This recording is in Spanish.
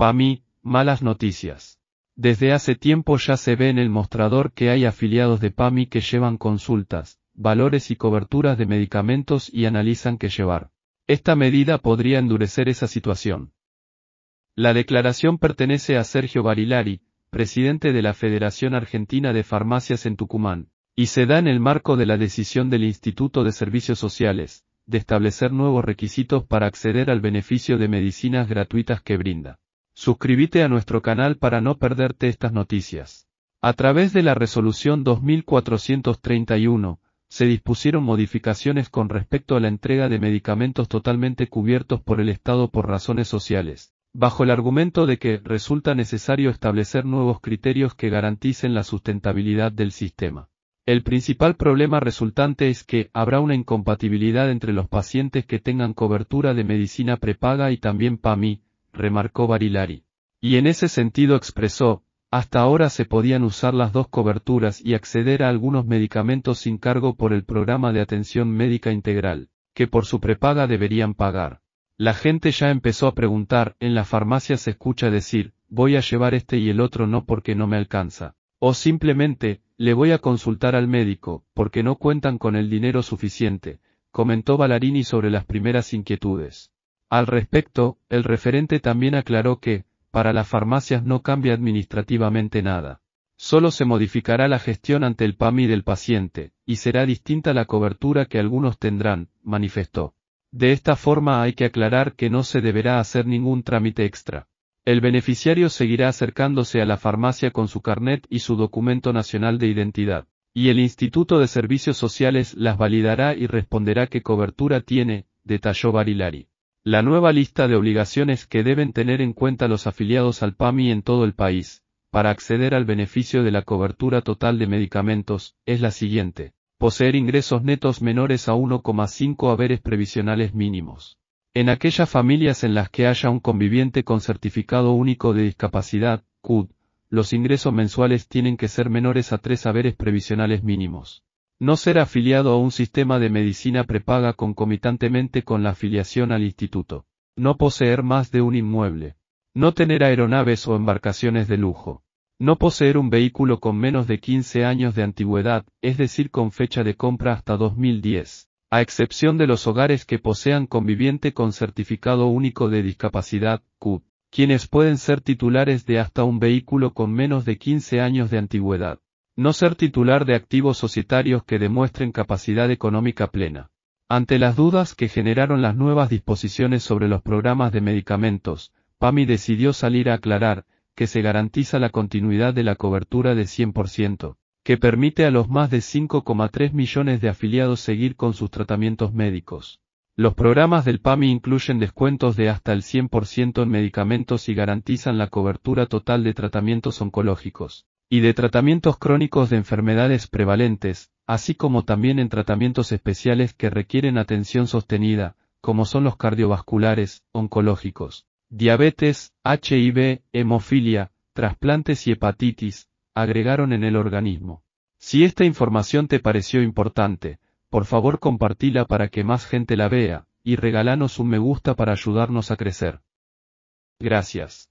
PAMI, malas noticias. Desde hace tiempo ya se ve en el mostrador que hay afiliados de PAMI que llevan consultas, valores y coberturas de medicamentos y analizan qué llevar. Esta medida podría endurecer esa situación. La declaración pertenece a Sergio Barilari, presidente de la Federación Argentina de Farmacias en Tucumán, y se da en el marco de la decisión del Instituto de Servicios Sociales, de establecer nuevos requisitos para acceder al beneficio de medicinas gratuitas que brinda. Suscríbete a nuestro canal para no perderte estas noticias. A través de la resolución 2431, se dispusieron modificaciones con respecto a la entrega de medicamentos totalmente cubiertos por el Estado por razones sociales, bajo el argumento de que resulta necesario establecer nuevos criterios que garanticen la sustentabilidad del sistema. El principal problema resultante es que habrá una incompatibilidad entre los pacientes que tengan cobertura de medicina prepaga y también PAMI, remarcó Barilari. Y en ese sentido expresó, hasta ahora se podían usar las dos coberturas y acceder a algunos medicamentos sin cargo por el programa de atención médica integral, que por su prepaga deberían pagar. La gente ya empezó a preguntar, en la farmacia se escucha decir, voy a llevar este y el otro no porque no me alcanza. O simplemente, le voy a consultar al médico, porque no cuentan con el dinero suficiente, comentó Ballarini sobre las primeras inquietudes. Al respecto, el referente también aclaró que, para las farmacias no cambia administrativamente nada. Solo se modificará la gestión ante el PAMI del paciente, y será distinta la cobertura que algunos tendrán, manifestó. De esta forma hay que aclarar que no se deberá hacer ningún trámite extra. El beneficiario seguirá acercándose a la farmacia con su carnet y su documento nacional de identidad, y el Instituto de Servicios Sociales las validará y responderá qué cobertura tiene, detalló Barilari la nueva lista de obligaciones que deben tener en cuenta los afiliados al PAMI en todo el país, para acceder al beneficio de la cobertura total de medicamentos, es la siguiente. Poseer ingresos netos menores a 1,5 haberes previsionales mínimos. En aquellas familias en las que haya un conviviente con certificado único de discapacidad, CUD, los ingresos mensuales tienen que ser menores a 3 haberes previsionales mínimos. No ser afiliado a un sistema de medicina prepaga concomitantemente con la afiliación al instituto. No poseer más de un inmueble. No tener aeronaves o embarcaciones de lujo. No poseer un vehículo con menos de 15 años de antigüedad, es decir, con fecha de compra hasta 2010, a excepción de los hogares que posean conviviente con certificado único de discapacidad, CUT, quienes pueden ser titulares de hasta un vehículo con menos de 15 años de antigüedad. No ser titular de activos societarios que demuestren capacidad económica plena. Ante las dudas que generaron las nuevas disposiciones sobre los programas de medicamentos, PAMI decidió salir a aclarar que se garantiza la continuidad de la cobertura de 100%, que permite a los más de 5,3 millones de afiliados seguir con sus tratamientos médicos. Los programas del PAMI incluyen descuentos de hasta el 100% en medicamentos y garantizan la cobertura total de tratamientos oncológicos y de tratamientos crónicos de enfermedades prevalentes, así como también en tratamientos especiales que requieren atención sostenida, como son los cardiovasculares, oncológicos, diabetes, HIV, hemofilia, trasplantes y hepatitis, agregaron en el organismo. Si esta información te pareció importante, por favor compartila para que más gente la vea, y regalanos un me gusta para ayudarnos a crecer. Gracias.